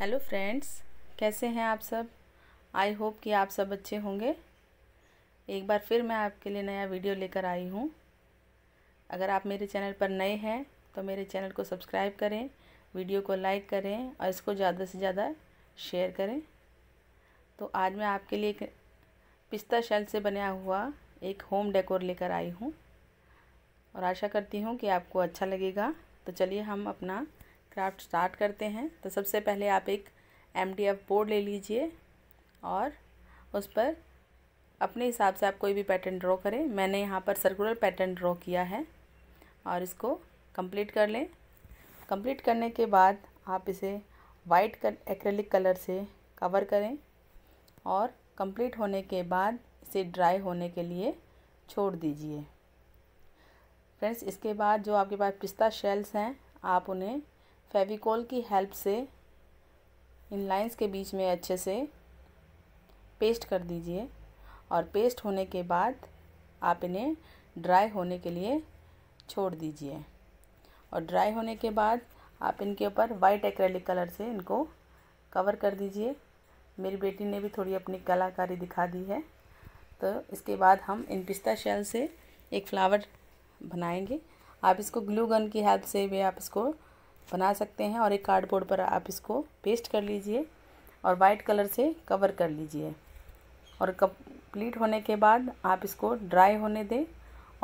hello friends कैसे हैं आप सब आई होप कि आप सब अच्छे होंगे एक बार फिर मैं आपके लिए नया वीडियो लेकर आई हूँ अगर आप मेरे चैनल पर नए हैं तो मेरे चैनल को सब्सक्राइब करें वीडियो को लाइक करें और इसको ज़्यादा से ज़्यादा शेयर करें तो आज मैं आपके लिए एक पिस्ता शैल से बना हुआ एक होम डेकोर लेकर आई हूँ और आशा करती हूँ कि आपको अच्छा लगेगा तो चलिए हम अपना क्राफ्ट स्टार्ट करते हैं तो सबसे पहले आप एक एम बोर्ड ले लीजिए और उस पर अपने हिसाब से आप कोई भी पैटर्न ड्रॉ करें मैंने यहाँ पर सर्कुलर पैटर्न ड्रॉ किया है और इसको कंप्लीट कर लें कंप्लीट करने के बाद आप इसे वाइट कर एक्रेलिक कलर से कवर करें और कंप्लीट होने के बाद इसे ड्राई होने के लिए छोड़ दीजिए फ्रेंड्स इसके बाद जो आपके पास पिस्ता शेल्स हैं आप उन्हें फेविकॉल की हेल्प से इन लाइंस के बीच में अच्छे से पेस्ट कर दीजिए और पेस्ट होने के बाद आप इन्हें ड्राई होने के लिए छोड़ दीजिए और ड्राई होने के बाद आप इनके ऊपर वाइट एक्रेलिक कलर से इनको कवर कर दीजिए मेरी बेटी ने भी थोड़ी अपनी कलाकारी दिखा दी है तो इसके बाद हम इन पिस्ता शेल से एक फ्लावर बनाएंगे आप इसको ग्लू गन की हेल्प से भी आप इसको बना सकते हैं और एक कार्डबोर्ड पर आप इसको पेस्ट कर लीजिए और वाइट कलर से कवर कर लीजिए और कंप्लीट होने के बाद आप इसको ड्राई होने दें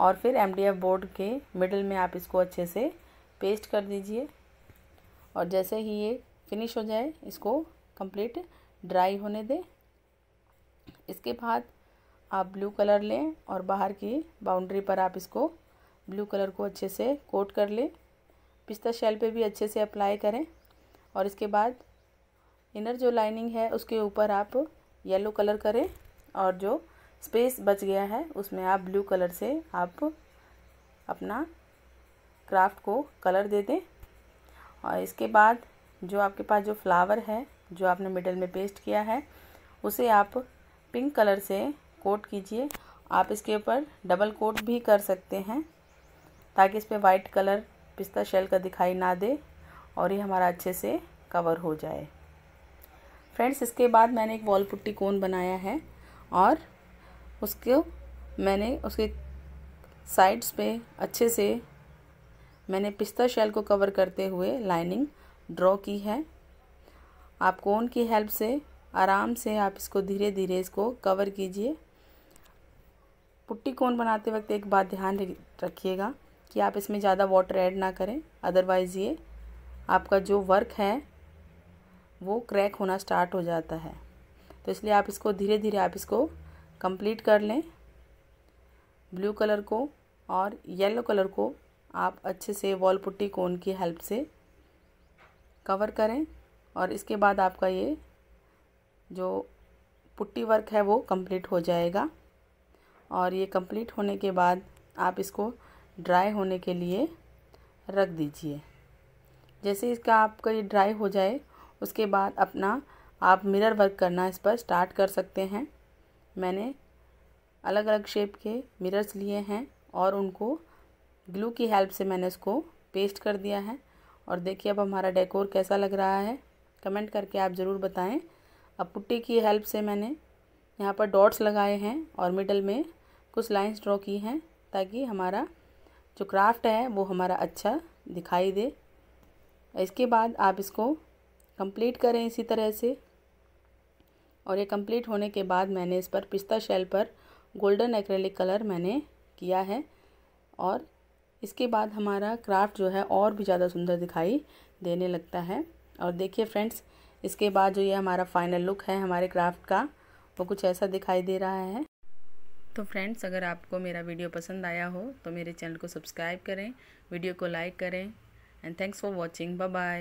और फिर एमडीएफ बोर्ड के मिडल में आप इसको अच्छे से पेस्ट कर दीजिए और जैसे ही ये फिनिश हो जाए इसको कंप्लीट ड्राई होने दें इसके बाद आप ब्लू कलर लें और बाहर की बाउंड्री पर आप इसको ब्लू कलर को अच्छे से कोट कर लें पिस्ता शेल पे भी अच्छे से अप्लाई करें और इसके बाद इनर जो लाइनिंग है उसके ऊपर आप येलो कलर करें और जो स्पेस बच गया है उसमें आप ब्लू कलर से आप अपना क्राफ्ट को कलर दे दें और इसके बाद जो आपके पास जो फ्लावर है जो आपने मिडल में पेस्ट किया है उसे आप पिंक कलर से कोट कीजिए आप इसके ऊपर डबल कोट भी कर सकते हैं ताकि इस पर वाइट कलर पिस्ता शेल का दिखाई ना दे और ये हमारा अच्छे से कवर हो जाए फ्रेंड्स इसके बाद मैंने एक वॉल पुट्टी कोन बनाया है और उसको मैंने उसके साइड्स पे अच्छे से मैंने पिस्ता शेल को कवर करते हुए लाइनिंग ड्रॉ की है आप कोन की हेल्प से आराम से आप इसको धीरे धीरे इसको कवर कीजिए पुट्टी कोन बनाते वक्त एक बात ध्यान रखिएगा कि आप इसमें ज़्यादा वाटर ऐड ना करें अदरवाइज़ ये आपका जो वर्क है वो क्रैक होना स्टार्ट हो जाता है तो इसलिए आप इसको धीरे धीरे आप इसको कंप्लीट कर लें ब्लू कलर को और येलो कलर को आप अच्छे से वॉल पुट्टी कोन की हेल्प से कवर करें और इसके बाद आपका ये जो पुट्टी वर्क है वो कंप्लीट हो जाएगा और ये कंप्लीट होने के बाद आप इसको ड्राई होने के लिए रख दीजिए जैसे इसका आपका ये ड्राई हो जाए उसके बाद अपना आप मिरर वर्क करना इस पर स्टार्ट कर सकते हैं मैंने अलग अलग शेप के मिरर्स लिए हैं और उनको ग्लू की हेल्प से मैंने इसको पेस्ट कर दिया है और देखिए अब हमारा डेकोर कैसा लग रहा है कमेंट करके आप ज़रूर बताएं अब पुट्टी की हेल्प से मैंने यहाँ पर डॉट्स लगाए हैं और मिडल में कुछ लाइंस ड्रॉ की हैं ताकि हमारा जो क्राफ्ट है वो हमारा अच्छा दिखाई दे इसके बाद आप इसको कंप्लीट करें इसी तरह से और ये कंप्लीट होने के बाद मैंने इस पर पिस्ता शेल पर गोल्डन एक्रेलिक कलर मैंने किया है और इसके बाद हमारा क्राफ्ट जो है और भी ज़्यादा सुंदर दिखाई देने लगता है और देखिए फ्रेंड्स इसके बाद जो ये हमारा फाइनल लुक है हमारे क्राफ्ट का वो कुछ ऐसा दिखाई दे रहा है तो फ्रेंड्स अगर आपको मेरा वीडियो पसंद आया हो तो मेरे चैनल को सब्सक्राइब करें वीडियो को लाइक करें and thanks for watching bye bye